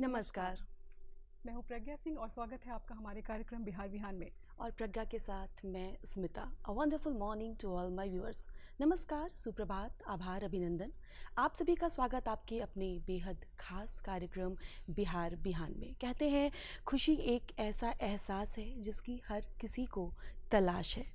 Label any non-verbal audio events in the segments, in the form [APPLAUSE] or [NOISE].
नमस्कार मैं हूं प्रज्ञा सिंह और स्वागत है आपका हमारे कार्यक्रम बिहार विहान में और प्रज्ञा के साथ मैं Smita a wonderful morning to all my viewers नमस्कार सुप्रभात आभार अभिनंदन आप सभी का स्वागत आपके अपने बेहद खास कार्यक्रम बिहार बिहान में कहते हैं खुशी एक ऐसा एहसास है जिसकी हर किसी को तलाश है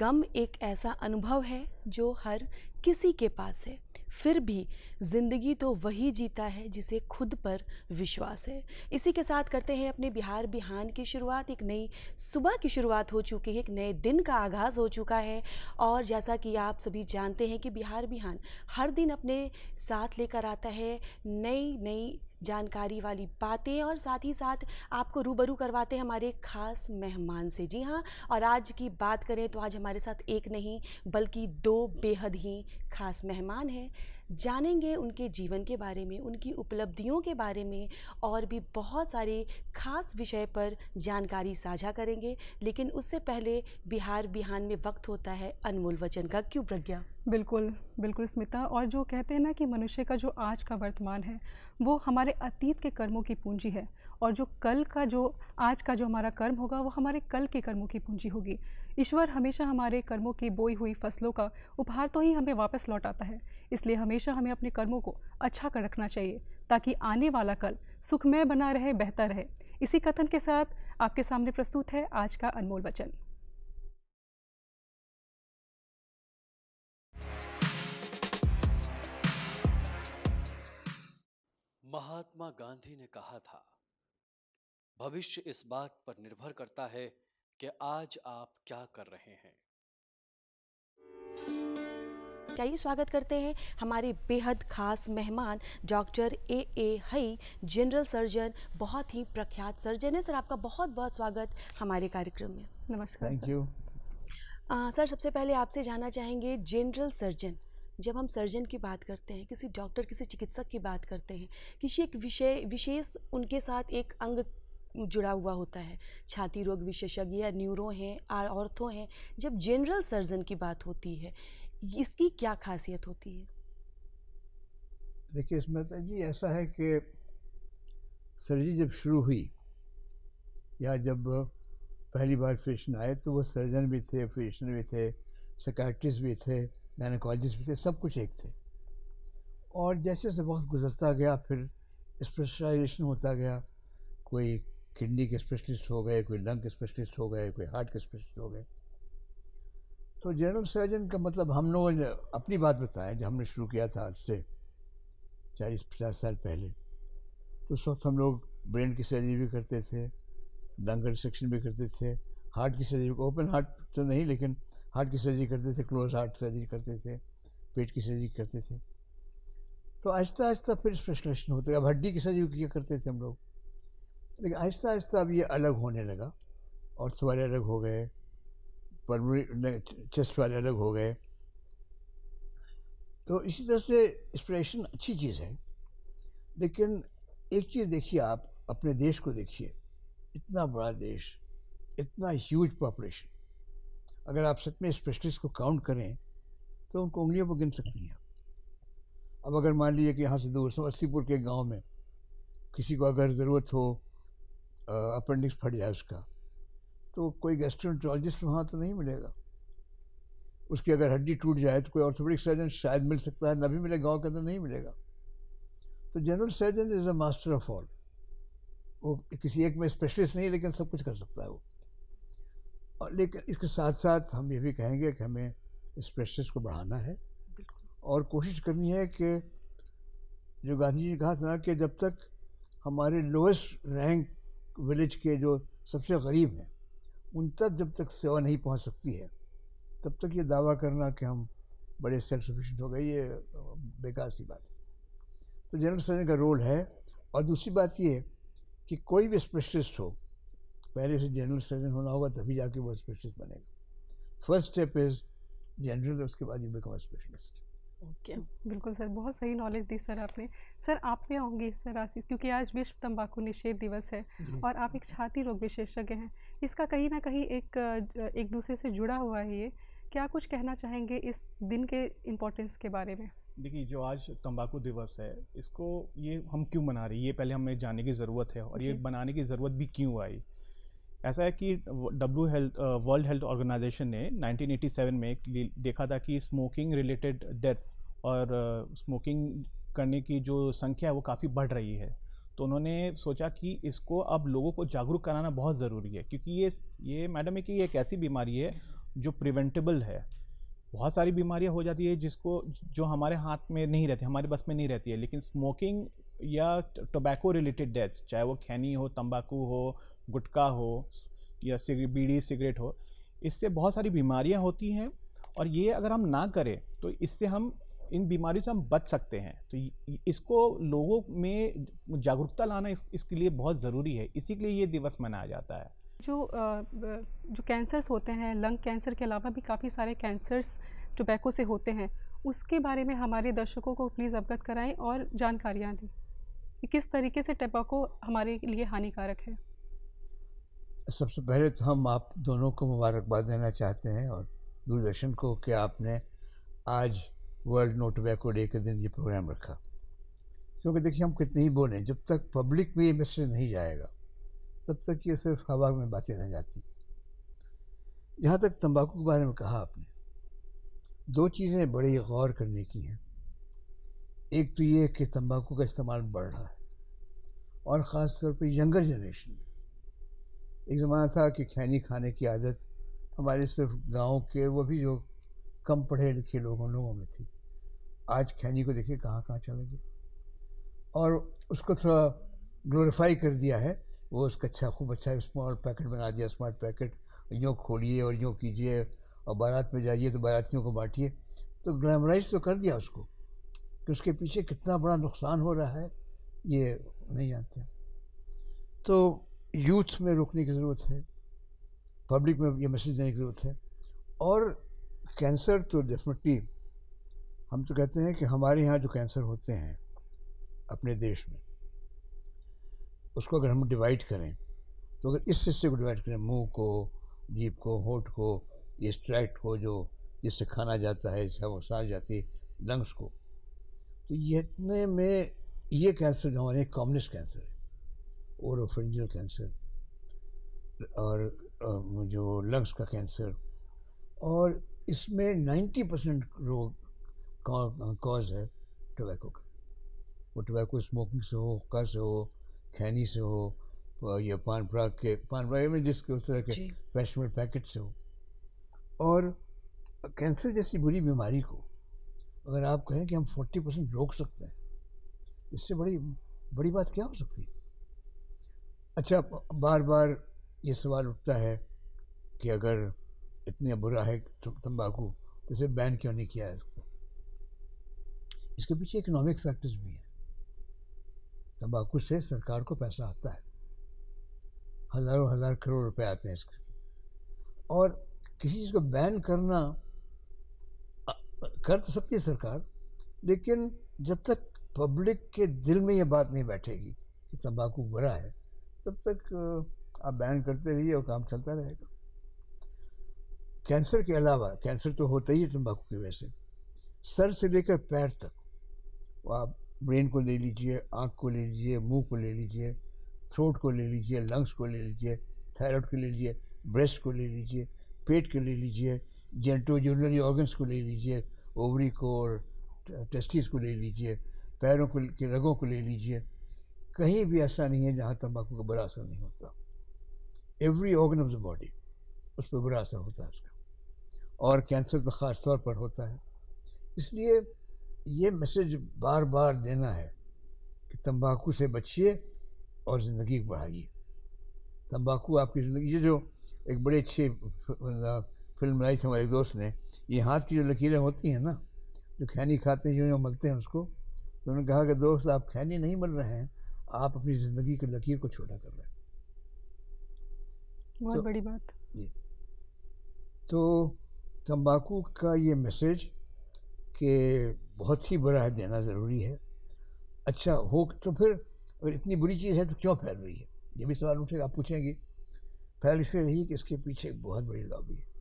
गम एक ऐसा अनुभव है जो हर किसी के पास है फिर भी ज़िंदगी तो वही जीता है जिसे खुद पर विश्वास है इसी के साथ करते हैं अपने बिहार बिहान की शुरुआत एक नई सुबह की शुरुआत हो चुकी है एक नए दिन का आगाज़ हो चुका है और जैसा कि आप सभी जानते हैं कि बिहार बिहान हर दिन अपने साथ लेकर आता है नई नई जानकारी वाली बातें और साथ ही साथ आपको रूबरू करवाते हैं हमारे खास मेहमान से जी हाँ और आज की बात करें तो आज हमारे साथ एक नहीं बल्कि दो बेहद ही खास मेहमान हैं जानेंगे उनके जीवन के बारे में उनकी उपलब्धियों के बारे में और भी बहुत सारे खास विषय पर जानकारी साझा करेंगे लेकिन उससे पहले बिहार बिहान में वक्त होता है अनमोल वचन का क्यों प्रज्ञा बिल्कुल बिल्कुल स्मिता और जो कहते हैं ना कि मनुष्य का जो आज का वर्तमान है वो हमारे अतीत के कर्मों की पूंजी है और जो कल का जो आज का जो हमारा कर्म होगा वो हमारे कल के कर्मों की पूंजी होगी ईश्वर हमेशा हमारे कर्मों की बोई हुई फसलों का उपहार तो ही हमें वापस लौटाता है इसलिए हमेशा हमें अपने कर्मों को अच्छा कर रखना चाहिए ताकि आने वाला कल सुखमय बना रहे बेहतर रहे इसी कथन के साथ आपके सामने प्रस्तुत है आज का अनमोल वचन महात्मा गांधी ने कहा था भविष्य इस बात पर निर्भर करता है कि आज आप क्या कर रहे हैं क्या ये स्वागत करते हैं हमारे बेहद खास मेहमान डॉक्टर ए ए हई जनरल सर्जन बहुत ही प्रख्यात सर्जन है सर आपका बहुत बहुत स्वागत हमारे कार्यक्रम में नमस्कार थैंक यू सर सबसे पहले आपसे जाना चाहेंगे जनरल सर्जन जब हम सर्जन की बात करते हैं किसी डॉक्टर किसी चिकित्सक की बात करते हैं किसी एक विषय विशेष उनके साथ एक अंग जुड़ा हुआ होता है छाती रोग विशेषज्ञ या न्यूरो हैं औरतों हैं जब जनरल सर्जन की बात होती है इसकी क्या खासियत होती है देखिए इसमें तो जी ऐसा है कि सर्जरी जब शुरू हुई या जब पहली बार फिजिशन आए तो वो सर्जन भी थे फिजिशन भी थे सकाट्रिस्ट भी थे गायनकोलॉजिस्ट भी थे सब कुछ एक थे और जैसे जैसे वक्त गुजरता गया फिर स्पेशलाइजेशन होता गया कोई किडनी के स्पेशलिस्ट हो गए कोई लंग के स्पेशलिस्ट हो गए कोई हार्ट के स्पेशलिस्ट हो गए तो जनरल सर्जन का मतलब हम लोग अपनी बात बताएं जो हमने शुरू किया था आज से चालीस पचास साल पहले तो उस वक्त हम लोग ब्रेन की सर्जरी भी करते थे लंग रिसेक्शन भी करते थे हार्ट की सर्जरी ओपन हार्ट तो नहीं लेकिन हार्ट की सर्जरी करते थे क्लोज हार्ट सर्जरी करते थे पेट की सर्जरी करते थे तो आहिस्ता आहिस्ता फिर स्पेशलाइजेशन होते अब हड्डी की सर्जरी किया करते थे हम लोग लेकिन आहिस्ता आहिस्ता अब ये अलग होने लगा और वाले अलग हो गए परमरी चेस्ट वाले अलग हो गए तो इसी तरह से इस्प्रेशन अच्छी चीज़ है लेकिन एक चीज़ देखिए आप अपने देश को देखिए इतना बड़ा देश इतना ह्यूज पॉपुलेशन अगर आप सच में स्पेशलिस्ट को काउंट करें तो उनको उंगलियों पर गिन सकती हैं अब अगर मान लीजिए कि यहाँ से दूर समस्तीपुर के गांव में किसी को अगर ज़रूरत हो अपेंडिक्स फट जाए उसका तो कोई गैस्ट्रोन्ट्रोलॉजिस्ट वहाँ तो नहीं मिलेगा उसकी अगर हड्डी टूट जाए तो कोई ऑर्थोपेडिक सर्जन शायद मिल सकता है ना भी मिले गाँव के अंदर नहीं मिलेगा तो general surgeon is a master of all वो किसी एक में स्पेशलिस्ट नहीं लेकिन सब कुछ कर सकता है वो और लेकिन इसके साथ साथ हम ये भी कहेंगे कि हमें स्पेशलिस्ट को बढ़ाना है और कोशिश करनी है कि जो गांधी जी ने कहा था ना कि जब तक हमारे लोएस्ट रैंक विलेज के जो सबसे गरीब हैं उन तक जब तक सेवा नहीं पहुंच सकती है तब तक ये दावा करना कि हम बड़े सेल्फ सफिशेंट हो गए ये बेकार सी बात है तो जनरल सर्जन का रोल है और दूसरी बात ये कि कोई भी स्पेशलिस्ट हो पहले से जनरल सर्जन होना होगा तभी जाके वो स्पेशलिस्ट बनेगा फर्स्ट स्टेप इज़ जनरल उसके बाद यू बिकम स्पेशलिस्ट ओके बिल्कुल सर बहुत सही नॉलेज दी सर आपने सर आप में होंगे सर आशीष क्योंकि आज विश्व तंबाकू निषेध दिवस है और आप एक छाती रोग विशेषज्ञ हैं इसका कहीं ना कहीं एक एक दूसरे से जुड़ा हुआ है ये क्या कुछ कहना चाहेंगे इस दिन के इम्पोर्टेंस के बारे में देखिए जो आज तंबाकू दिवस है इसको ये हम क्यों मना रहे हैं ये पहले हमें जानने की ज़रूरत है और ये बनाने की ज़रूरत भी क्यों आई ऐसा है कि W health World Health Organization ने 1987 में देखा था कि स्मोकिंग रिलेटेड डेथ्स और स्मोकिंग करने की जो संख्या है वो काफ़ी बढ़ रही है तो उन्होंने सोचा कि इसको अब लोगों को जागरूक कराना बहुत ज़रूरी है क्योंकि ये ये मैडम है कि ये एक ऐसी बीमारी है जो प्रिवेंटेबल है बहुत सारी बीमारियां हो जाती है जिसको जो हमारे हाथ में नहीं रहती हमारे बस में नहीं रहती है लेकिन स्मोकिंग या टोबैको रिलेटेड डेथ्स चाहे वो खैनी हो तंबाकू हो गुटखा हो या सिगरेट बीड़ी सिगरेट हो इससे बहुत सारी बीमारियां होती हैं और ये अगर हम ना करें तो इससे हम इन बीमारी से हम बच सकते हैं तो इसको लोगों में जागरूकता लाना इस, इसके लिए बहुत ज़रूरी है इसी के लिए ये दिवस मनाया जाता है जो जो कैंसर्स होते हैं लंग कैंसर के अलावा भी काफ़ी सारे कैंसर्स टोबैको से होते हैं उसके बारे में हमारे दर्शकों को प्लीज़ अवगत कराएं और जानकारियाँ दें कि किस तरीके से टबाको हमारे लिए हानिकारक है सबसे पहले तो हम आप दोनों को मुबारकबाद देना चाहते हैं और दूरदर्शन को कि आपने आज वर्ल्ड नो टबैको डे के दिन ये प्रोग्राम रखा क्योंकि देखिए हम कितने ही बोलें जब तक पब्लिक में ये मैसेज नहीं जाएगा तब तक ये सिर्फ हवा में बातें रह जाती जहाँ तक तंबाकू के बारे में कहा आपने दो चीज़ें बड़ी गौर करने की हैं एक तो ये कि तंबाकू का इस्तेमाल बढ़ रहा है और ख़ास तौर पर यंगर जनरेशन एक ज़माना था कि खैनी खाने की आदत हमारे सिर्फ गांव के वो भी जो कम पढ़े लिखे लोगों लोगों में थी आज खैनी को देखिए कहाँ कहाँ चले गए और उसको थोड़ा ग्लोरीफाई कर दिया है वो उसका अच्छा खूब अच्छा स्मॉल पैकेट बना दिया स्मार्ट पैकेट यूँ खोलिए और यूँ कीजिए और बारात में जाइए तो बारातियों को बांटिए तो ग्लैमराइज तो कर दिया उसको कि उसके पीछे कितना बड़ा नुकसान हो रहा है ये नहीं जानते तो यूथ में रोकने की ज़रूरत है पब्लिक में ये मैसेज देने की ज़रूरत है और कैंसर तो डेफिनेटली हम तो कहते हैं कि हमारे यहाँ जो कैंसर होते हैं अपने देश में उसको अगर हम डिवाइड करें तो अगर इस हिस्से को डिवाइड करें मुंह को जीप को होठ को ये स्ट्रैक्ट को जो जिससे खाना जाता है जिससे वो सांस जाती है लंग्स को तो इतने में ये कैंसर जो हमारे कॉमनेस्ट कैंसर है ओरोफ्रेंजल कैंसर और जो लंग्स का कैंसर और इसमें 90 परसेंट रोग कॉज है टोबैको का वो टोबैको स्मोकिंग से हो हुक्का से हो खैनी से हो या पान पराग के पान पराग में जिसके उस तरह के फेस्टिवल पैकेट से हो और कैंसर जैसी बुरी बीमारी को अगर आप कहें कि हम फोर्टी परसेंट रोक सकते हैं इससे बड़ी बड़ी बात क्या हो सकती है अच्छा बार बार ये सवाल उठता है कि अगर इतना बुरा है तो तंबाकू तो इसे बैन क्यों नहीं किया इसको इसके पीछे इकोनॉमिक फैक्टर्स भी हैं तंबाकू से सरकार को पैसा आता है हज़ारों हज़ार करोड़ रुपए आते हैं इसके और किसी चीज़ को बैन करना कर तो सकती है सरकार लेकिन जब तक पब्लिक के दिल में ये बात नहीं बैठेगी कि तंबाकू बुरा है तब तक आप बैन करते रहिए और काम चलता रहेगा कैंसर के अलावा कैंसर तो होता ही है तम्बाकू की वजह से सर से लेकर पैर तक वो आप ब्रेन को ले लीजिए आँख को ले लीजिए मुंह को ले लीजिए थ्रोट को ले लीजिए लंग्स को ले लीजिए थायराइड को ले लीजिए ब्रेस्ट को ले लीजिए पेट को ले लीजिए जेंटो जूनरी ऑर्गन्स को ले लीजिए ओवरी को और टेस्टिस को ले लीजिए पैरों को के रगों को ले लीजिए कहीं भी ऐसा नहीं है जहाँ तम्बाकू का बुरा असर नहीं होता every organ of the body उस पर बुरा असर होता है उसका और कैंसर तो ख़ास तौर पर होता है इसलिए ये मैसेज बार बार देना है कि तंबाकू से बचिए और ज़िंदगी बढ़ाइए तंबाकू आपकी ज़िंदगी ये जो एक बड़े अच्छे मतलब फिल्म बनाई थी हमारे दोस्त ने ये हाथ की जो लकीरें होती हैं ना जो खैनी खाते हैं जो मलते हैं उसको तो उन्होंने कहा कि दोस्त आप खैनी नहीं मल रहे हैं आप अपनी ज़िंदगी की लकीर को छोटा कर रहे हैं बहुत तो, बड़ी बात जी तो तंबाकू का ये मैसेज कि बहुत ही बुरा है देना ज़रूरी है अच्छा हो तो फिर अगर इतनी बुरी चीज़ है तो क्यों फैल रही है ये भी सवाल उठेगा आप पूछेंगे फैल इसलिए रही कि इसके पीछे एक बहुत बड़ी लॉबी है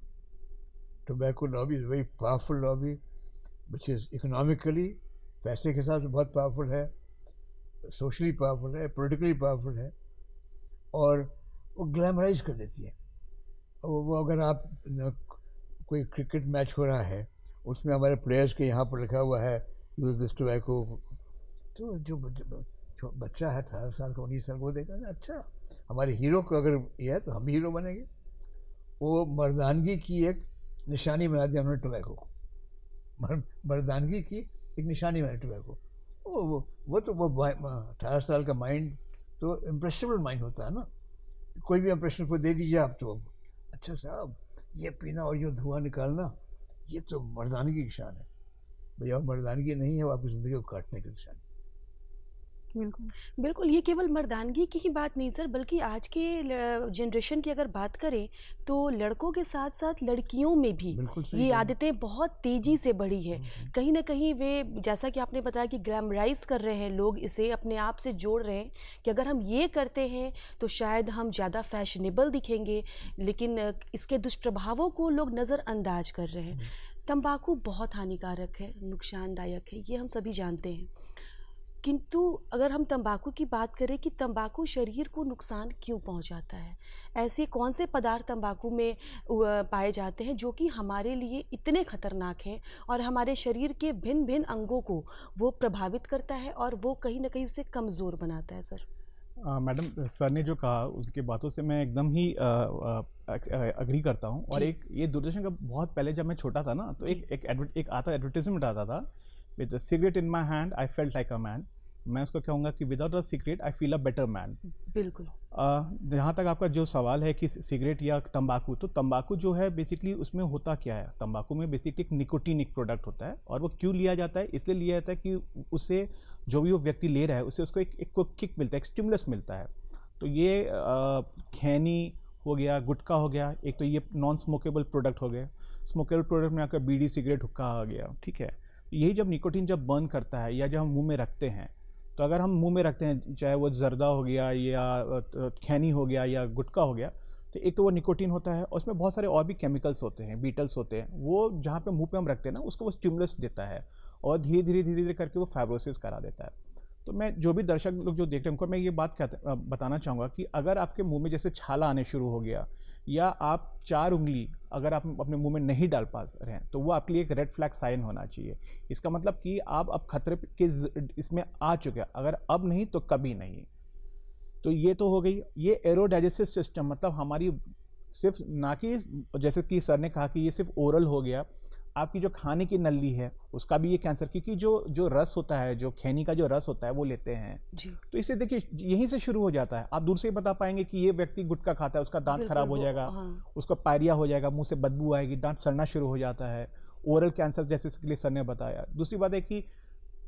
tobacco lobby is very powerful lobby which is economically पैसे के हिसाब से बहुत पावरफुल है सोशली पावरफुल है पोलिटिकली पावरफुल है और वो ग्लैमराइज कर देती है वो, वो अगर आप कोई क्रिकेट मैच हो रहा है उसमें हमारे प्लेयर्स के यहाँ पर लिखा हुआ है यूज दिस टोबैको तो जो बच्चा है अठारह साल का उन्नीस साल को देखा ना अच्छा हमारे हीरो को अगर ये है तो हम हीरो बनेंगे वो मर्दानगी की एक निशानी बना दिया उन्होंने टोबैको को मरदानगी की एक निशानी बनाई टोबैको वो वो वो तो वो हाँ, अठारह साल का माइंड तो इम्प्रेशनेबल माइंड होता है ना कोई भी इम्प्रेशन को दे दीजिए आप तो अच्छा साहब ये पीना और ये धुआं निकालना ये तो मर्दानगी की निशान है भैया मर्दानगी नहीं है वो आपकी ज़िंदगी को काटने की निशान बिल्कुल बिल्कुल ये केवल मर्दानगी की ही बात नहीं सर बल्कि आज के जनरेशन की अगर बात करें तो लड़कों के साथ साथ लड़कियों में भी ये आदतें बहुत तेज़ी से बढ़ी है हम्म, हम्म। कहीं ना कहीं वे जैसा कि आपने बताया कि ग्लैमराइज कर रहे हैं लोग इसे अपने आप से जोड़ रहे हैं कि अगर हम ये करते हैं तो शायद हम ज़्यादा फैशनेबल दिखेंगे लेकिन इसके दुष्प्रभावों को लोग नज़रअंदाज कर रहे हैं तम्बाकू हम्म। बहुत हानिकारक है नुकसानदायक है ये हम सभी जानते हैं किंतु अगर हम तंबाकू की बात करें कि तंबाकू शरीर को नुकसान क्यों पहुंचाता है ऐसे कौन से पदार्थ तंबाकू में पाए जाते हैं जो कि हमारे लिए इतने खतरनाक हैं और हमारे शरीर के भिन्न भिन्न अंगों को वो प्रभावित करता है और वो कहीं ना कहीं उसे कमज़ोर बनाता है सर मैडम सर ने जो कहा उनकी बातों से मैं एकदम ही आ, आ, अग्री करता हूँ और एक ये दूरदर्शन का बहुत पहले जब मैं छोटा था ना तो एक एक एक आता एडवर्टीजमेंट आता था with cigarette in my hand I felt like a man मैं उसको कहूँगा कि without a cigarette I feel a better man बिल्कुल जहाँ तक आपका जो सवाल है कि सिगरेट या तंबाकू तो तंबाकू जो है बेसिकली उसमें होता क्या है तंबाकू में बेसिकली एक निकोटीन एक प्रोडक्ट होता है और वो क्यों लिया जाता है इसलिए लिया जाता है कि उसे जो भी वो व्यक्ति ले रहा है उसे उसको एक एक किक मिलता है एक स्टिमुलस मिलता है तो ये खैनी हो गया गुटखा हो गया एक तो ये नॉन स्मोकेबल प्रोडक्ट हो गया स्मोकेबल प्रोडक्ट में आपका बीड़ी सिगरेट हुक्का आ गया ठीक है यही जब निकोटीन जब बर्न करता है या जब हम मुंह में रखते हैं तो अगर हम मुंह में रखते हैं चाहे वो जर्दा हो गया या खैनी हो गया या गुटका हो गया तो एक तो वो निकोटीन होता है और उसमें बहुत सारे और भी केमिकल्स होते हैं बीटल्स होते हैं वो जहाँ पे मुंह पे हम रखते हैं ना उसको वो स्टिमुलस देता है और धीरे धीरे धीरे धीरे करके वो फाइब्रोसिस करा देता है तो मैं जो भी दर्शक लोग जो देख रहे हैं उनको मैं ये बात बताना चाहूँगा कि अगर आपके मुँह में जैसे छाला आने शुरू हो गया या आप चार उंगली अगर आप अपने मुंह में नहीं डाल पा रहे हैं तो वो आपके लिए एक रेड फ्लैग साइन होना चाहिए इसका मतलब कि आप अब खतरे के इसमें आ चुके हैं अगर अब नहीं तो कभी नहीं तो ये तो हो गई ये एरोडाइजेस्टिव सिस्टम मतलब हमारी सिर्फ ना कि जैसे कि सर ने कहा कि ये सिर्फ ओरल हो गया आपकी जो खाने की नली है उसका भी ये कैंसर क्योंकि जो जो रस होता है जो खैनी का जो रस होता है वो लेते हैं तो इससे देखिए यहीं से शुरू हो जाता है आप दूर से ही बता पाएंगे कि ये व्यक्ति गुटखा खाता है उसका दांत खराब हो जाएगा हाँ। उसको पायरिया हो जाएगा मुंह से बदबू आएगी दांत सड़ना शुरू हो जाता है ओरल कैंसर जैसे इसके लिए सर ने बताया दूसरी बात है कि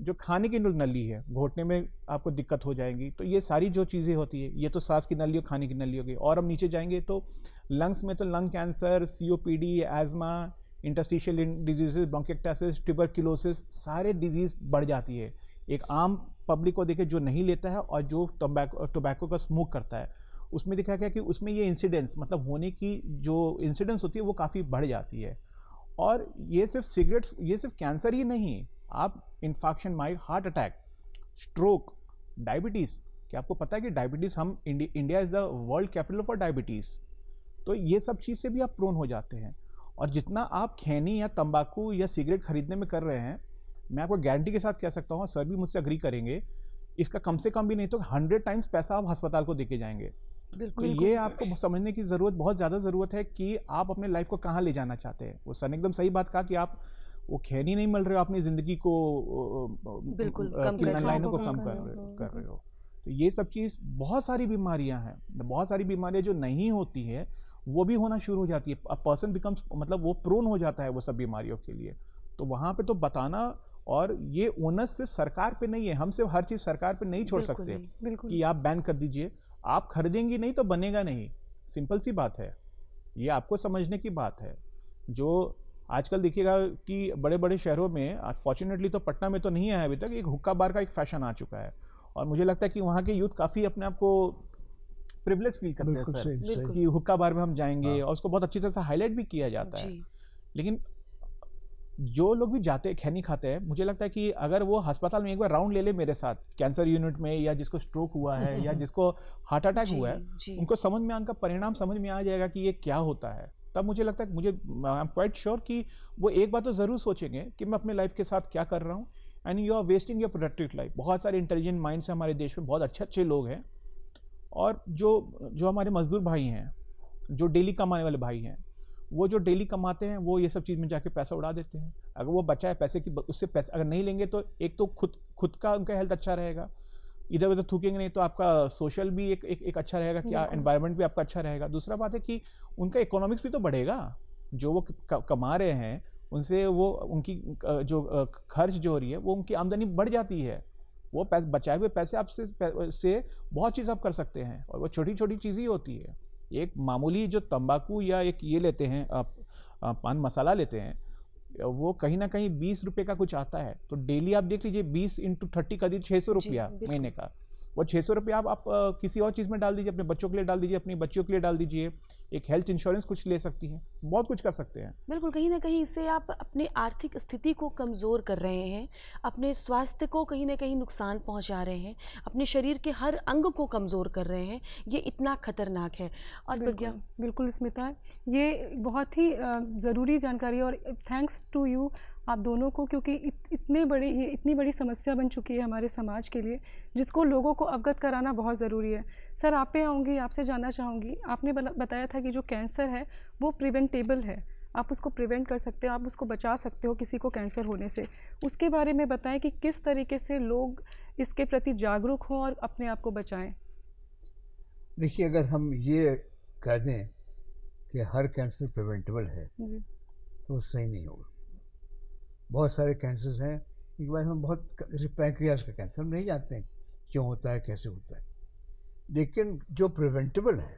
जो खाने की नली है घोटने में आपको दिक्कत हो जाएगी तो ये सारी जो चीज़ें होती है ये तो सांस की नली हो खाने की नली होगी और हम नीचे जाएंगे तो लंग्स में तो लंग कैंसर सी asthma interstitial disease bronchiectasis tuberculosis सारे डिजीज़ बढ़ जाती है एक आम पब्लिक को देखे जो नहीं लेता है और जो टोबैको टोबैको का स्मोक करता है उसमें देखा गया कि उसमें ये इंसिडेंस मतलब होने की जो इंसिडेंस होती है वो काफ़ी बढ़ जाती है और ये सिर्फ सिगरेट्स ये सिर्फ कैंसर ही नहीं आप infection my heart attack stroke diabetes क्या आपको पता है कि डायबिटीज़ हम India is the world capital for diabetes तो ये सब चीज़ से भी आप प्रोन हो जाते हैं और जितना आप खैनी या तंबाकू या सिगरेट खरीदने में कर रहे हैं मैं आपको गारंटी के साथ कह सकता हूँ सर भी मुझसे अग्री करेंगे इसका कम से कम भी नहीं तो हंड्रेड टाइम्स पैसा आप अस्पताल को देके जाएंगे तो ये आपको समझने की ज़रूरत बहुत ज़्यादा ज़रूरत है कि आप अपने लाइफ को कहाँ ले जाना चाहते हैं वो सर ने एकदम सही बात कहा कि आप वो खैनी नहीं मिल रहे हो अपनी ज़िंदगी को बिल्कुल लाइनों को कम कर रहे हो कर रहे हो तो ये सब चीज़ बहुत सारी बीमारियां हैं बहुत सारी बीमारियां जो नहीं होती है वो भी होना शुरू हो जाती है अ पर्सन बिकम्स मतलब वो प्रोन हो जाता है वो सब बीमारियों के लिए तो वहाँ पे तो बताना और ये ओनस सिर्फ सरकार पे नहीं है हम सिर्फ हर चीज़ सरकार पे नहीं छोड़ सकते कि आप बैन कर दीजिए आप खरीदेंगी नहीं तो बनेगा नहीं सिंपल सी बात है ये आपको समझने की बात है जो आजकल देखिएगा कि बड़े बड़े शहरों में फॉर्चुनेटली तो पटना में तो नहीं है अभी तक एक हुक्का बार का एक फैशन आ चुका है और मुझे लगता है कि वहाँ के यूथ काफ़ी अपने आप को प्रिविलेज फील करते हैं सर कि हुक्का बार में हम जाएंगे हाँ। और उसको बहुत अच्छी तरह से हाईलाइट भी किया जाता है लेकिन जो लोग भी जाते हैं खैनी खाते हैं मुझे लगता है कि अगर वो अस्पताल में एक बार राउंड ले ले मेरे साथ कैंसर यूनिट में या जिसको स्ट्रोक हुआ है या [LAUGHS] जिसको हार्ट अटैक हुआ है उनको समझ में उनका परिणाम समझ में आ जाएगा कि ये क्या होता है तब मुझे लगता है मुझे आई एम क्वाइट श्योर कि वो एक बार तो ज़रूर सोचेंगे कि मैं अपने लाइफ के साथ क्या कर रहा हूँ and you are wasting your productive life बहुत सारे इंटेलिजेंट माइंड हमारे देश में बहुत अच्छे अच्छे लोग हैं और जो जो हमारे मज़दूर भाई हैं जो डेली कमाने वाले भाई हैं वो जो डेली कमाते हैं वो ये सब चीज़ में जाके पैसा उड़ा देते हैं अगर वो बचा है पैसे की उससे पैसे अगर नहीं लेंगे तो एक तो खुद खुद का उनका हेल्थ अच्छा रहेगा इधर उधर थूकेंगे नहीं तो आपका सोशल भी एक एक, एक अच्छा रहेगा क्या एनवायरनमेंट भी आपका अच्छा रहेगा दूसरा बात है कि उनका इकोनॉमिक्स भी तो बढ़ेगा जो वो कमा रहे हैं उनसे वो उनकी जो खर्च जो हो रही है वो उनकी आमदनी बढ़ जाती है वो पैसे बचाए हुए पैसे आपसे से बहुत चीज़ आप कर सकते हैं और वो छोटी छोटी चीज़ ही होती है एक मामूली जो तंबाकू या एक ये लेते हैं आप पान मसाला लेते हैं वो कहीं ना कहीं बीस रुपये का कुछ आता है तो डेली आप देख लीजिए बीस इंटू थर्टी का दी छः सौ रुपया महीने का वो छः सौ रुपया आप, आप किसी और चीज़ में डाल दीजिए अपने बच्चों के लिए डाल दीजिए अपनी बच्चियों के लिए डाल दीजिए एक हेल्थ इंश्योरेंस कुछ ले सकती हैं बहुत कुछ कर सकते हैं बिल्कुल कहीं ना कहीं इससे आप अपने आर्थिक स्थिति को कमज़ोर कर रहे हैं अपने स्वास्थ्य को कहीं ना कहीं नुकसान पहुंचा रहे हैं अपने शरीर के हर अंग को कमज़ोर कर रहे हैं ये इतना खतरनाक है और प्रज्ञा बिल्कुल स्मिता ये बहुत ही ज़रूरी जानकारी और थैंक्स टू यू आप दोनों को क्योंकि इत, इतने बड़े ये इतनी बड़ी समस्या बन चुकी है हमारे समाज के लिए जिसको लोगों को अवगत कराना बहुत ज़रूरी है सर आप पे आऊँगी आपसे जानना चाहूँगी आपने बताया था कि जो कैंसर है वो प्रिवेंटेबल है आप उसको प्रिवेंट कर सकते हो आप उसको बचा सकते हो किसी को कैंसर होने से उसके बारे में बताएं कि किस तरीके से लोग इसके प्रति जागरूक हों और अपने आप को बचाएं देखिए अगर हम ये कह दें कि हर कैंसर प्रिवेंटेबल है तो सही नहीं होगा बहुत सारे कैंसर हैं एक बार हम बहुत जैसे पैंक्रियाज का कैंसर हम नहीं जानते हैं क्यों होता है कैसे होता है लेकिन जो प्रिवेंटेबल है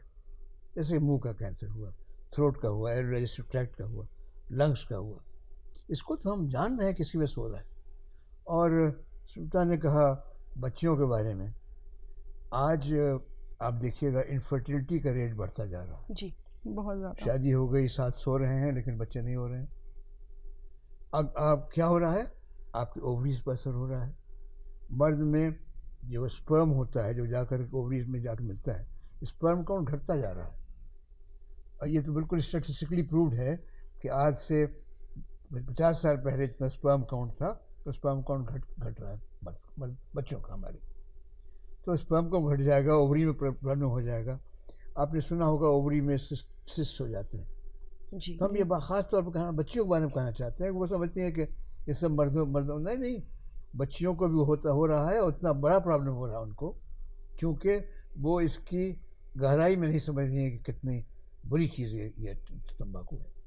जैसे मुंह का कैंसर हुआ थ्रोट का हुआ रजिस्टर ट्रैक्ट का हुआ लंग्स का हुआ इसको तो हम जान रहे हैं किसी में सो रहा है और सुल्तान ने कहा बच्चियों के बारे में आज आप देखिएगा इनफर्टिलिटी का रेट बढ़ता जा रहा है जी बहुत ज़्यादा शादी हो गई साथ सो रहे हैं लेकिन बच्चे नहीं हो रहे हैं अब आप क्या हो रहा है आपकी ओवरीज पर असर हो रहा है मर्द में जो स्पर्म होता है जो जाकर ओवरीज में जाकर मिलता है स्पर्म कौन घटता जा रहा है और ये तो बिल्कुल स्टैटिस्टिकली प्रूव्ड है कि आज से पचास साल पहले जितना स्पर्म काउंट था तो स्पर्म काउंट घट घट रहा है बच्चों का हमारे तो स्पर्म काउंट घट जाएगा ओवरी में प्रॉब्लम हो जाएगा आपने सुना होगा ओवरी में सिस्ट हो जाते हैं जी तो हम ये खास तौर पर कहना बच्चियों के बारे में कहना चाहते हैं वो समझते हैं कि ये सब मर्दों मर्दों नहीं नहीं बच्चियों को भी होता हो रहा है उतना बड़ा प्रॉब्लम हो रहा है उनको क्योंकि वो इसकी गहराई में नहीं समझ रही है कि कितनी बुरी चीज़ है ये तम्बाकू है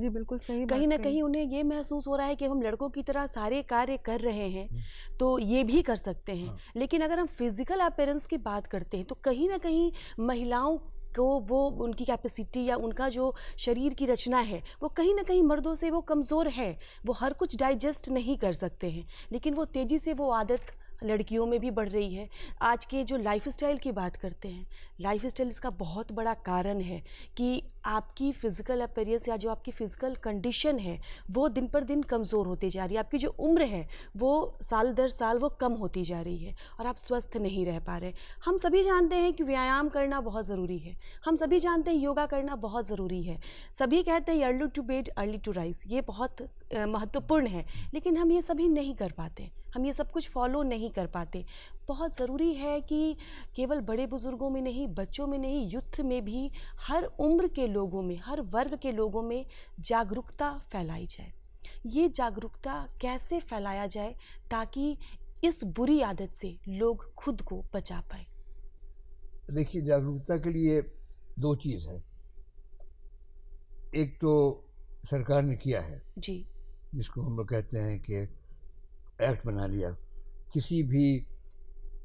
जी बिल्कुल सही कहीं ना कहीं उन्हें ये महसूस हो रहा है कि हम लड़कों की तरह सारे कार्य कर रहे हैं हम्म। तो ये भी कर सकते हैं हाँ। लेकिन अगर हम फिजिकल अपेयरेंस की बात करते हैं तो कहीं ना कहीं महिलाओं को तो वो उनकी कैपेसिटी या उनका जो शरीर की रचना है वो कहीं ना कहीं मर्दों से वो कमज़ोर है वो हर कुछ डाइजेस्ट नहीं कर सकते हैं लेकिन वो तेज़ी से वो आदत लड़कियों में भी बढ़ रही है आज के जो लाइफस्टाइल की बात करते हैं लाइफस्टाइल इसका बहुत बड़ा कारण है कि आपकी फ़िज़िकल अपेरियंस या जो आपकी फ़िज़िकल कंडीशन है वो दिन पर दिन कमज़ोर होती जा रही है आपकी जो उम्र है वो साल दर साल वो कम होती जा रही है और आप स्वस्थ नहीं रह पा रहे हम सभी जानते हैं कि व्यायाम करना बहुत ज़रूरी है हम सभी जानते हैं योगा करना बहुत ज़रूरी है सभी कहते हैं early to bed early to rise ये बहुत महत्वपूर्ण है लेकिन हम ये सभी नहीं कर पाते हम ये सब कुछ फॉलो नहीं नहीं कर पाते बहुत ज़रूरी है कि केवल बड़े बुज़ुर्गों में नहीं बच्चों में नहीं युद्ध में भी हर उम्र के लोगों में हर वर्ग के लोगों में जागरूकता फैलाई जाए ये जागरूकता कैसे फैलाया जाए ताकि इस बुरी आदत से लोग खुद को बचा पाए देखिए जागरूकता के लिए दो चीज़ है एक तो सरकार ने किया है जी जिसको हम लोग कहते हैं कि एक्ट बना लिया किसी भी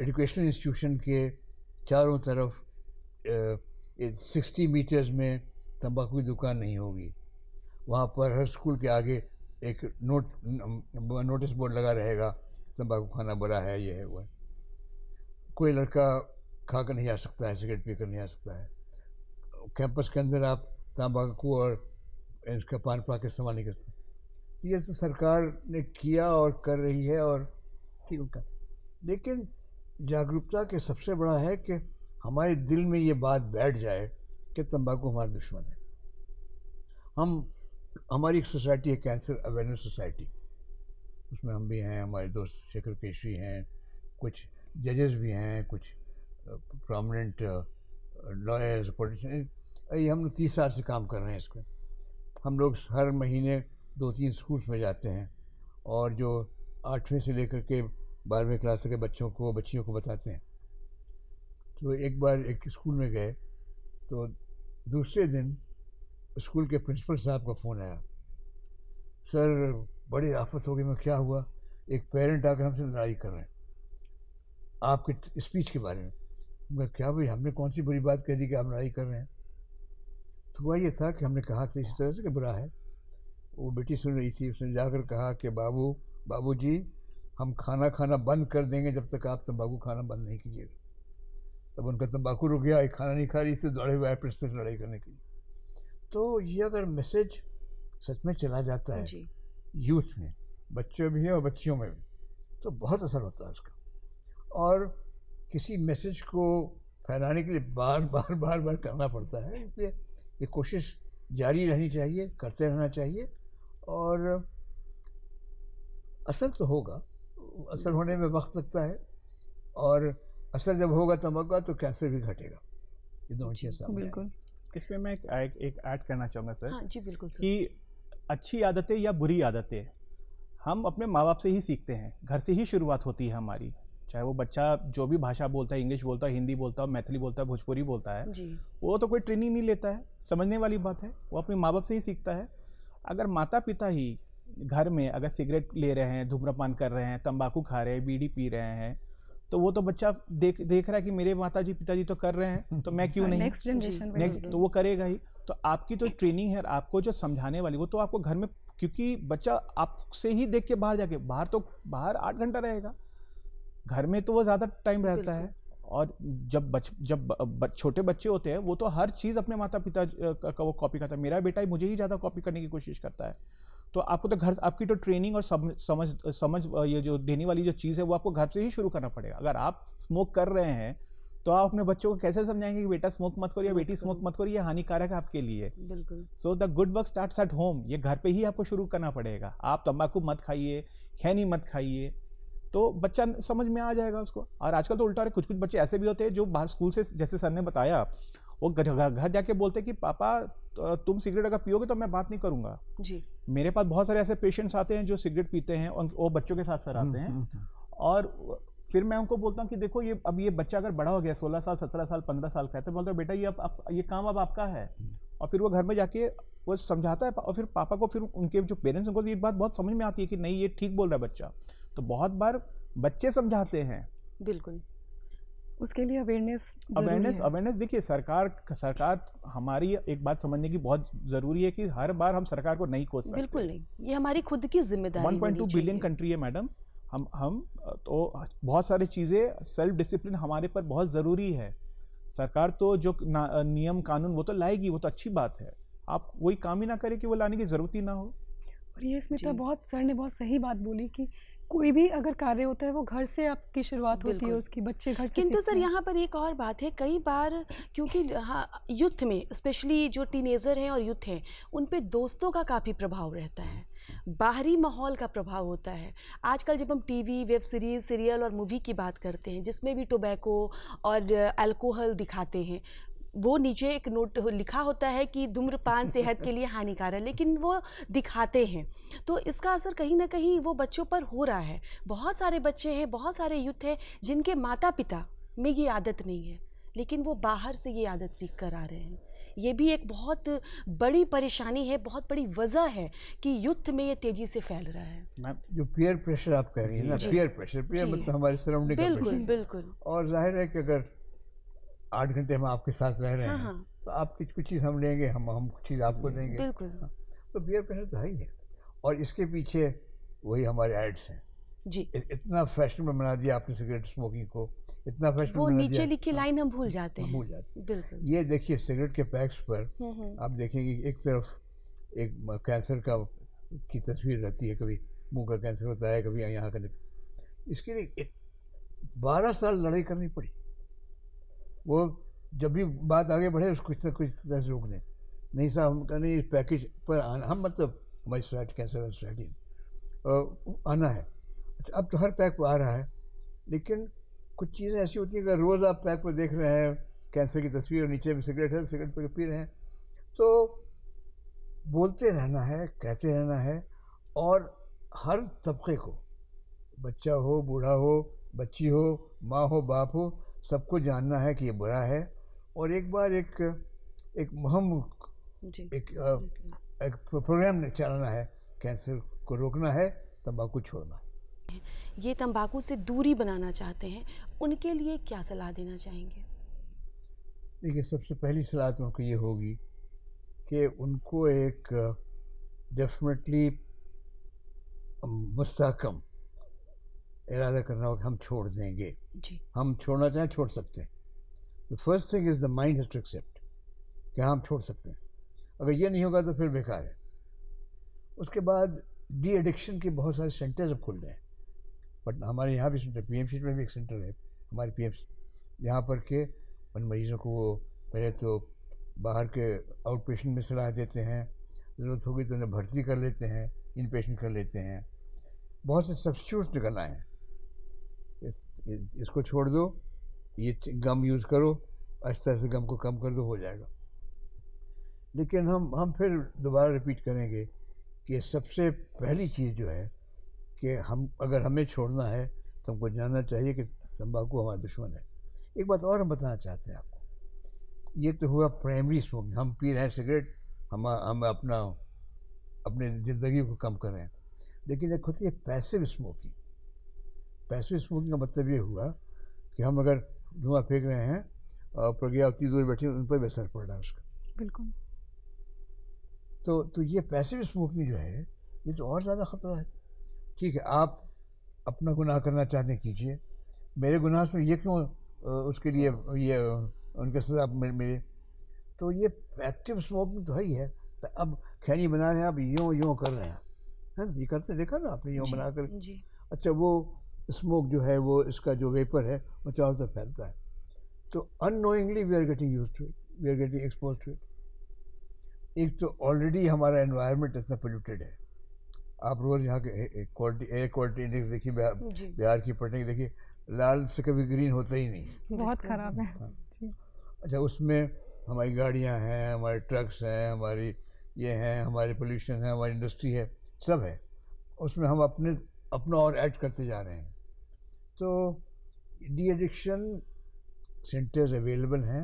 एजुकेशनल इंस्टीट्यूशन के चारों तरफ सिक्सटी मीटर्स में तंबाकू की दुकान नहीं होगी वहाँ पर हर स्कूल के आगे एक नोट नोटिस बोर्ड लगा रहेगा तंबाकू खाना बड़ा है यह है वह कोई लड़का खा कर नहीं आ सकता है सिगरेट पी कर नहीं आ सकता है कैंपस के अंदर आप तंबाकू और इसका पान पा के इस्तेमाल नहीं कर सकते ये तो सरकार ने किया और कर रही है और थी उनका लेकिन जागरूकता के सबसे बड़ा है कि हमारे दिल में ये बात बैठ जाए कि तंबाकू हमारा दुश्मन है हम हमारी एक सोसाइटी है कैंसर अवेयरनेस सोसाइटी उसमें हम भी हैं हमारे दोस्त शेखर केशरी हैं कुछ जजेस भी हैं कुछ प्रोमिनेंट लॉयर्स पॉलिटिशन ये हम लोग तीस साल से काम कर रहे हैं इसमें हम लोग हर महीने दो तीन स्कूल्स में जाते हैं और जो आठवें से लेकर के बारहवीं क्लास के बच्चों को बच्चियों को बताते हैं तो एक बार एक स्कूल में गए तो दूसरे दिन स्कूल के प्रिंसिपल साहब का फ़ोन आया सर बड़ी आफत हो गई मैं क्या हुआ एक पेरेंट आकर हमसे लड़ाई कर रहे हैं आपके स्पीच के बारे में मैं क्या भाई हमने कौन सी बुरी बात कह दी कि आप लड़ाई कर रहे हैं तो हुआ ये था कि हमने कहा था इसी तरह से कि बुरा है वो बेटी सुन रही थी उसने जाकर कहा कि बाबू बाबू जी हम खाना खाना बंद कर देंगे जब तक आप तंबाकू खाना बंद नहीं कीजिएगा तब उनका तंबाकू रुक गया खाना नहीं खा रही इससे दौड़े हुए प्रेस पर लड़ाई करने के लिए तो ये अगर मैसेज सच में चला जाता है यूथ में बच्चों भी हैं और बच्चियों में भी तो बहुत असर होता है उसका और किसी मैसेज को फैलाने के लिए बार बार बार बार करना पड़ता है इसलिए ये कोशिश जारी रहनी चाहिए करते रहना चाहिए और असर तो होगा असर होने में वक्त लगता है और असर जब होगा होगा तो कैसे भी घटेगा ये दोनों चीज़ें बिल्कुल इस पर मैं एक एक ऐड करना चाहूँगा सर हाँ जी बिल्कुल सर। कि अच्छी आदतें या बुरी आदतें हम अपने माँ बाप से ही सीखते हैं घर से ही शुरुआत होती है हमारी चाहे वो बच्चा जो भी भाषा बोलता है इंग्लिश बोलता है हिंदी बोलता है मैथिली बोलता है भोजपुरी बोलता है जी। वो तो कोई ट्रेनिंग नहीं लेता है समझने वाली बात है वो अपने माँ बाप से ही सीखता है अगर माता पिता ही घर में अगर सिगरेट ले रहे हैं धूम्रपान कर रहे हैं तंबाकू खा रहे हैं बीड़ी पी रहे हैं तो वो तो बच्चा देख देख रहा है कि मेरे माता जी पिताजी तो कर रहे हैं तो मैं क्यों [LAUGHS] हाँ, नहीं नेक्स्ट जनरेशन नेक्स्ट तो वो करेगा ही तो आपकी तो ट्रेनिंग है आपको जो समझाने वाली वो तो आपको घर में क्योंकि बच्चा आपसे ही देख के बाहर जाके बाहर तो बाहर आठ घंटा रहेगा घर में तो वो ज़्यादा टाइम रहता है और जब बच जब छोटे बच्चे होते हैं वो तो हर चीज़ अपने माता पिता का वो कॉपी करता है मेरा बेटा ही मुझे ही ज़्यादा कॉपी करने की कोशिश करता है तो आपको तो घर आपकी तो ट्रेनिंग और सम, समझ समझ ये जो देने वाली जो चीज़ है वो आपको घर से ही शुरू करना पड़ेगा अगर आप स्मोक कर रहे हैं तो आप अपने बच्चों को कैसे समझाएंगे कि बेटा स्मोक मत करो या बेटी स्मोक मत करो ये हानिकारक है आपके लिए so the good work start at home ये घर पे ही आपको शुरू करना पड़ेगा आप तम्बाकू मत खाइए खैनी मत खाइए तो बच्चा समझ में आ जाएगा उसको और आजकल तो उल्टा कुछ कुछ बच्चे ऐसे भी होते हैं जो बाहर स्कूल से जैसे सर ने बताया वो घर जाके बोलते कि पापा तो, तुम सिगरेट अगर पियोगे तो मैं बात नहीं करूंगा जी मेरे पास बहुत सारे ऐसे पेशेंट्स आते हैं जो सिगरेट पीते हैं और वो बच्चों के साथ सर आते हम्म, हैं हम्म, हम्म। और फिर मैं उनको बोलता हूँ कि देखो ये अब ये बच्चा अगर बड़ा हो गया सोलह साल सत्रह साल पंद्रह साल का है तो बोलते हो बेटा ये अब ये काम अब आपका है और फिर वो घर में जाके वो समझाता है और फिर पापा को फिर उनके जो पेरेंट्स उनको ये बात बहुत समझ में आती है कि नहीं ये ठीक बोल रहा है बच्चा तो बहुत बार बच्चे समझाते हैं बिल्कुल उसके लिए अवेयरनेस अवेयरनेस अवेयरनेस देखिए सरकार सरकार हमारी एक बात समझने की बहुत जरूरी है कि हर बार हम सरकार को नहीं कोस बिल्कुल नहीं ये हमारी खुद की जिम्मेदारी 1.2 बिलियन कंट्री है मैडम हम हम तो बहुत सारी चीज़ें सेल्फ डिसिप्लिन हमारे पर बहुत ज़रूरी है सरकार तो जो नियम कानून वो तो लाएगी वो तो अच्छी बात है आप वही काम ही ना करें कि वो लाने की ज़रूरत ही ना हो और ये इसमें तो बहुत सर ने बहुत सही बात बोली कि कोई भी अगर कार्य होता है वो घर से आपकी शुरुआत होती है उसकी बच्चे घर से किंतु सर यहाँ पर एक और बात है कई बार क्योंकि हाँ यूथ में स्पेशली जो टीनेज़र हैं और यूथ हैं उन पर दोस्तों का काफ़ी प्रभाव रहता है बाहरी माहौल का प्रभाव होता है आजकल जब हम टीवी वेब सीरीज सीरियल और मूवी की बात करते हैं जिसमें भी टोबैको और अल्कोहल दिखाते हैं वो नीचे एक नोट लिखा होता है कि धूम्रपान सेहत के लिए हानिकारक है लेकिन वो दिखाते हैं तो इसका असर कहीं ना कहीं वो बच्चों पर हो रहा है बहुत सारे बच्चे हैं बहुत सारे यूथ हैं जिनके माता पिता में ये आदत नहीं है लेकिन वो बाहर से ये आदत सीख कर आ रहे हैं ये भी एक बहुत बड़ी परेशानी है बहुत बड़ी वजह है कि युद्ध में ये तेजी से फैल रहा है मैम जो पीयर प्रेशर आप कह रही है ना पीयर प्रेशर पीयर मतलब हमारे सराउंडिंग बिल्कुल बिल्कुल और जाहिर है कि अगर आठ घंटे हम आपके साथ रह रहे हाँ, हैं हाँ, तो आप कुछ कुछ चीज़ हम लेंगे हम हम कुछ चीज़ आपको देंगे हाँ, तो बियर प्रेशर तो है और इसके पीछे वही हमारे एड्स हैं जी इतना फैशनेबल बना दिया आपने सिगरेट स्मोकिंग को इतना फैशन वो नीचे लिखी लाइन हाँ, हम भूल जाते हैं भूल जाते हैं बिल्कुल ये देखिए सिगरेट के पैक्स पर हम्म, हम्म। आप देखेंगे एक तरफ एक कैंसर का की तस्वीर रहती है कभी मुंह का कैंसर होता है कभी यहाँ का इसके लिए बारह साल लड़ाई करनी पड़ी वो जब भी बात आगे बढ़े उसको कुछ ना कुछ तरह से रोक दें नहीं साहब हम कहने इस पैकेज पर आना हम मतलब हमारी स्ट्रैट कैसे स्ट्रैटी आना है अच्छा अब तो हर पैक पर आ रहा है लेकिन कुछ चीज़ें ऐसी होती हैं अगर रोज़ आप पैक पर देख रहे हैं कैंसर की तस्वीर और नीचे में सिगरेट है सिगरेट पर पी रहे हैं तो बोलते रहना है कहते रहना है और हर तबके को बच्चा हो बूढ़ा हो बच्ची हो माँ हो बाप हो सबको जानना है कि ये बुरा है और एक बार एक एक मुहम एक एक प्रोग्राम चलाना है कैंसर को रोकना है तंबाकू छोड़ना है ये तंबाकू से दूरी बनाना चाहते हैं उनके लिए क्या सलाह देना चाहेंगे देखिए सबसे पहली सलाह तो उनको ये होगी कि उनको एक डेफिनेटली मुस्तकम इरादा करना होगा हम छोड़ देंगे जी. हम छोड़ना चाहें छोड़ सकते हैं the first thing is the mind has to accept कि हाँ, हम छोड़ सकते हैं अगर ये नहीं होगा तो फिर बेकार है उसके बाद डी एडिक्शन के बहुत सारे सेंटर्स अब खुल रहे हैं बट हमारे यहाँ भी सेंटर पी में भी एक सेंटर है हमारे पी एम यहाँ पर के उन मरीज़ों को वो पहले तो बाहर के आउट पेशेंट में सलाह देते हैं ज़रूरत होगी तो उन्हें भर्ती कर लेते हैं इन पेशेंट कर लेते हैं बहुत से सब्सिट्यूट निकल आए हैं इसको छोड़ दो ये गम यूज़ करो आहिस्ता से गम को कम कर दो हो जाएगा लेकिन हम हम फिर दोबारा रिपीट करेंगे कि सबसे पहली चीज़ जो है कि हम अगर हमें छोड़ना है तो हमको जानना चाहिए कि तंबाकू हमारा दुश्मन है एक बात और हम बताना चाहते हैं आपको ये तो हुआ प्राइमरी स्मोकिंग हम पी रहे हैं सिगरेट हम हम अपना अपने ज़िंदगी को कम कर रहे हैं लेकिन एक होती है पैसिव स्मोकिंग पैसिव स्मोकिंग का मतलब ये हुआ कि हम अगर धुआं फेंक रहे हैं और प्रज्ञा उतनी दूर बैठी उन पर भी असर पड़ रहा है उसका बिल्कुल तो तो ये पैसिव स्मोकिंग जो है ये तो और ज़्यादा ख़तरा है ठीक है आप अपना गुनाह करना चाहते कीजिए मेरे गुनाह से ये क्यों उसके लिए ये उनके सजा मेरे तो ये एक्टिव स्मोकिंग तो है ही है तो अब खैनी बना रहे हैं आप यूँ यूँ कर रहे हैं है ये करते देखा ना आपने यूँ बना कर अच्छा वो स्मोक जो है वो इसका जो वेपर है वो चारों तरफ फैलता है तो annoyingly we are getting use to it we are getting expose to it एक तो ऑलरेडी हमारा एनवायरनमेंट इतना पोल्यूटेड है आप रोज़ यहाँ के क्वालिटी एयर क्वालिटी इंडेक्स देखिए बिहार बिहार की पटनी देखिए लाल से कभी ग्रीन होता ही नहीं बहुत ख़राब है हाँ। अच्छा उसमें हमारी गाड़ियाँ हैं हमारे ट्रक्स हैं हमारी ये हैं हमारे पोल्यूशन है हमारी इंडस्ट्री है सब है उसमें हम अपने अपना और ऐड करते जा रहे हैं तो डी एडिक्शन सेंटर्स अवेलेबल हैं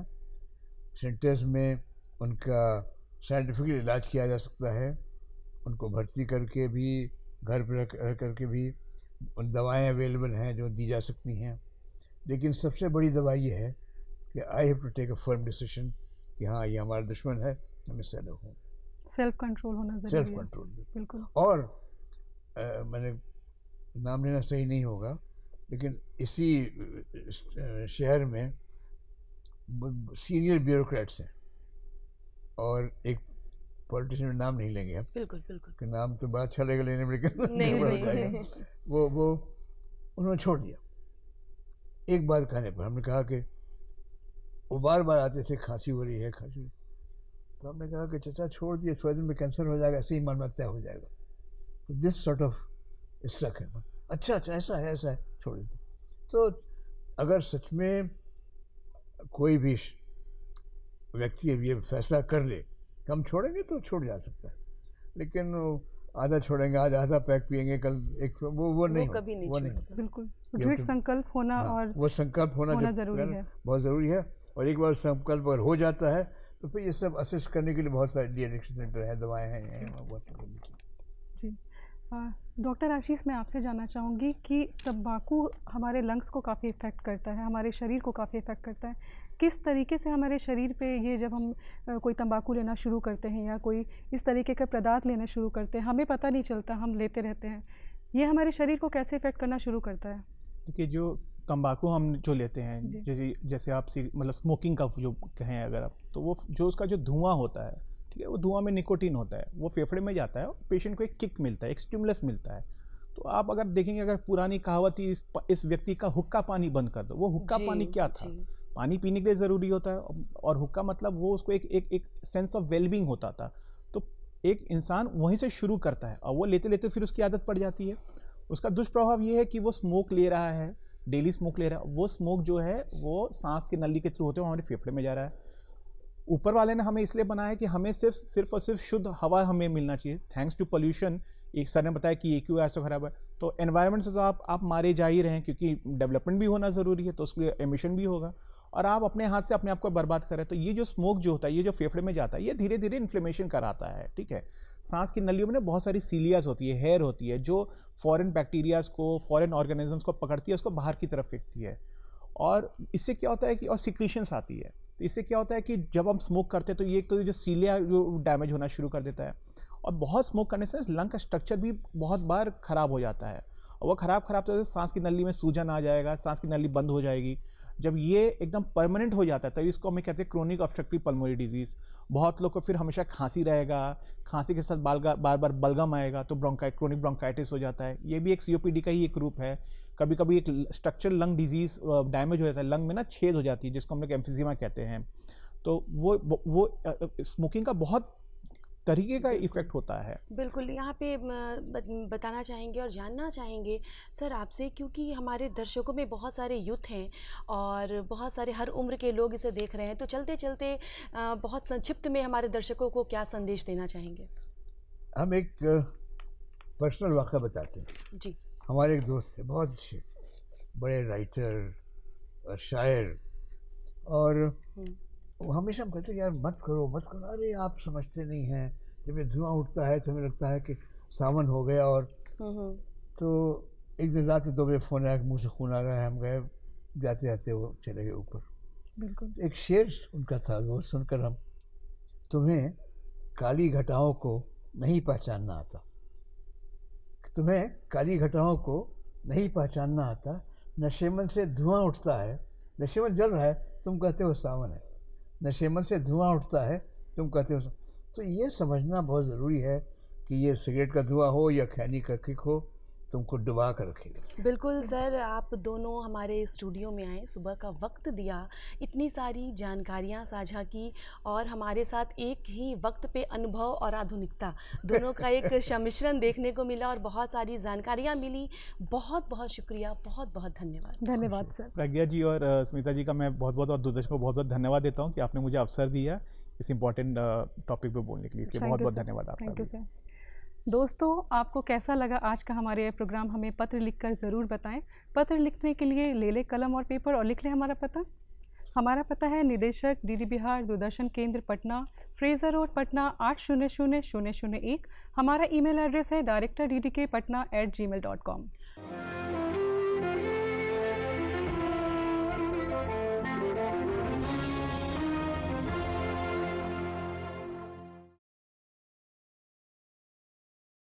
सेंटर्स में उनका साइंटिफिकली इलाज किया जा सकता है उनको भर्ती करके भी घर पर रह करके भी उन दवाएं अवेलेबल हैं जो दी जा सकती हैं लेकिन सबसे बड़ी दवा ये है कि I have to take a firm decision कि हाँ ये हमारा दुश्मन है हम इससे अलग हूँ सेल्फ कंट्रोल होना सेल्फ कंट्रोल बिल्कुल और आ, मैंने नाम लेना सही नहीं होगा लेकिन इसी शहर में सीनियर ब्यूरोक्रेट्स हैं और एक पॉलिटिशियन नाम नहीं लेंगे हम बिल्कुल बिल्कुल कि नाम तो बड़ा अच्छा लगेगा लेने में लेकिन नहीं, [LAUGHS] नहीं, नहीं। वो वो उन्होंने छोड़ दिया एक बात कहने पर हमने कहा कि वो बार बार आते थे खांसी हो रही है खांसी तो हमने कहा कि चचा छोड़ दिया थोड़े दिन में कैंसर हो जाएगा ऐसे ही मन तय हो जाएगा तो दिस सॉर्ट ऑफ स्ट्रक है अच्छा अच्छा ऐसा है ऐसा है छोड़ दे तो अगर सच में कोई भी व्यक्ति अब ये फैसला कर ले कि हम छोड़ेंगे तो छोड़ जा सकता है लेकिन आधा छोड़ेंगे आज आधा पैक पियेंगे कल एक वो वो नहीं वो कभी नहीं वो नहीं बिल्कुल दृढ़ संकल्प होना हाँ, और वो संकल्प होना, होना जरूरी है बहुत ज़रूरी है और एक बार संकल्प अगर हो जाता है तो फिर ये सब असिस्ट करने के लिए बहुत सारे डी एडिक्शन सेंटर हैं दवाएँ हैं बहुत डॉक्टर आशीष मैं आपसे जानना चाहूँगी कि तम्बाकू हमारे लंग्स को काफ़ी इफ़ेक्ट करता है हमारे शरीर को काफ़ी इफ़ेक्ट करता है किस तरीके से हमारे शरीर पे ये जब हम कोई तंबाकू लेना शुरू करते हैं या कोई इस तरीके का पदार्थ लेना शुरू करते हैं हमें पता नहीं चलता हम लेते रहते हैं ये हमारे शरीर को कैसे इफ़ेक्ट करना शुरू करता है देखिए जो तंबाकू हम जो लेते हैं जैसे आप मतलब स्मोकिंग का जो कहें अगर आप तो वो जो उसका जो धुआँ होता है ठीक है वो धुआं में निकोटीन होता है वो फेफड़े में जाता है पेशेंट को एक किक मिलता है एक स्टिमुलस मिलता है तो आप अगर देखेंगे अगर पुरानी कहावत ही इस, इस व्यक्ति का हुक्का पानी बंद कर दो वो हुक्का पानी क्या था पानी पीने के लिए ज़रूरी होता है और हुक्का मतलब वो उसको एक एक एक सेंस ऑफ वेलबींग होता था तो एक इंसान वहीं से शुरू करता है और वो लेते लेते फिर उसकी आदत पड़ जाती है उसका दुष्प्रभाव ये है कि वो स्मोक ले रहा है डेली स्मोक ले रहा है वो स्मोक जो है वो सांस की नली के थ्रू होते हुए हमारे फेफड़े में जा रहा है ऊपर वाले ने हमें इसलिए बनाया है कि हमें सिर्फ सिर्फ और सिर्फ शुद्ध हवा हमें मिलना चाहिए थैंक्स टू पोल्यूशन एक सर ने बताया कि ये क्यों ऐसा खराब है तो एनवायरनमेंट से तो आप आप मारे जा ही रहे हैं क्योंकि डेवलपमेंट भी होना ज़रूरी है तो उसके लिए एमिशन भी होगा और आप अपने हाथ से अपने आप को बर्बाद कर रहे हैं तो ये जो स्मोक जो होता है ये जो फेफड़े में जाता है ये धीरे धीरे इन्फ्लेमेशन कराता है ठीक है सांस की नलियों में ना बहुत सारी सीलियाज होती है हेयर होती है जो फॉरन बैक्टीरियाज को फ़ॉरन ऑर्गेनिजम्स को पकड़ती है उसको बाहर की तरफ फेंकती है और इससे क्या होता है कि और सिक्रीशंस आती है तो इससे क्या होता है कि जब हम स्मोक करते हैं तो ये तो जो सीलिया जो डैमेज होना शुरू कर देता है और बहुत स्मोक करने से लंग का स्ट्रक्चर भी बहुत बार ख़राब हो जाता है और वह ख़राब ख़राब तो सांस की नली में सूजन आ जाएगा सांस की नली बंद हो जाएगी जब ये एकदम परमानेंट हो जाता है तो इसको हमें कहते हैं क्रोनिक ऑब्स्ट्रक्टिव पल्मोनरी डिजीज़ बहुत लोग को फिर हमेशा खांसी रहेगा खांसी के साथ बाल बार बार बलगम आएगा तो ब्रोंकाइट क्रोनिक ब्रोंकाइटिस हो जाता है ये भी एक सी का ही एक रूप है कभी कभी एक स्ट्रक्चर लंग डिजीज़ डैमेज हो जाता है लंग में ना छेद हो जाती है जिसको हम लोग एम्फिजिमा कहते हैं तो वो वो स्मोकिंग का बहुत तरीके का इफेक्ट होता है बिल्कुल यहाँ पे बताना चाहेंगे और जानना चाहेंगे सर आपसे क्योंकि हमारे दर्शकों में बहुत सारे यूथ हैं और बहुत सारे हर उम्र के लोग इसे देख रहे हैं तो चलते चलते बहुत संक्षिप्त में हमारे दर्शकों को क्या संदेश देना चाहेंगे हम एक पर्सनल वाक्य बताते हैं जी हमारे एक दोस्त थे बहुत अच्छे बड़े राइटर और शायर और हम्म। वो हमेशा हम कहते यार मत करो मत करो अरे आप समझते नहीं हैं जब ये धुआं उठता है तो हमें लगता है कि सावन हो गया और हम्म, हम्म। तो एक दिन रात में दो बजे फ़ोन आया कि मुँह से खून आ रहा है हम गए जाते जाते वो चले गए ऊपर बिल्कुल एक शेर उनका था वो सुनकर हम तुम्हें काली घटाओं को नहीं पहचानना आता तुम्हें काली घटाओं को नहीं पहचानना आता नशेमन से धुआं उठता है नशेमन जल रहा है तुम कहते हो सावन है नशेमन से धुआं उठता है तुम कहते हो तो ये समझना बहुत ज़रूरी है कि ये सिगरेट का धुआं हो या खैनी का किक हो तुमको डुबा कर रखे बिल्कुल सर आप दोनों हमारे स्टूडियो में आए सुबह का वक्त दिया इतनी सारी जानकारियां साझा की और हमारे साथ एक ही वक्त पे अनुभव और आधुनिकता दोनों का एक [LAUGHS] सम्मिश्रण देखने को मिला और बहुत सारी जानकारियां मिली बहुत बहुत शुक्रिया बहुत बहुत धन्यवाद धन्यवाद सर प्रज्ञा जी और स्मिता जी का मैं बहुत बहुत और दूरदर्शन को बहुत बहुत धन्यवाद देता हूँ कि आपने मुझे अवसर दिया इस इम्पॉर्टेंट टॉपिक पर बोलने के लिए इसलिए बहुत बहुत धन्यवाद आपका थैंक यू सर दोस्तों आपको कैसा लगा आज का हमारे ये प्रोग्राम हमें पत्र लिखकर ज़रूर बताएं पत्र लिखने के लिए ले लें कलम और पेपर और लिख लें हमारा पता हमारा पता है निदेशक डीडी बिहार दूरदर्शन केंद्र पटना फ्रेजर रोड पटना आठ शून्य शून्य शून्य शून्य एक हमारा ईमेल एड्रेस है director D D K Patna at Gmail dot com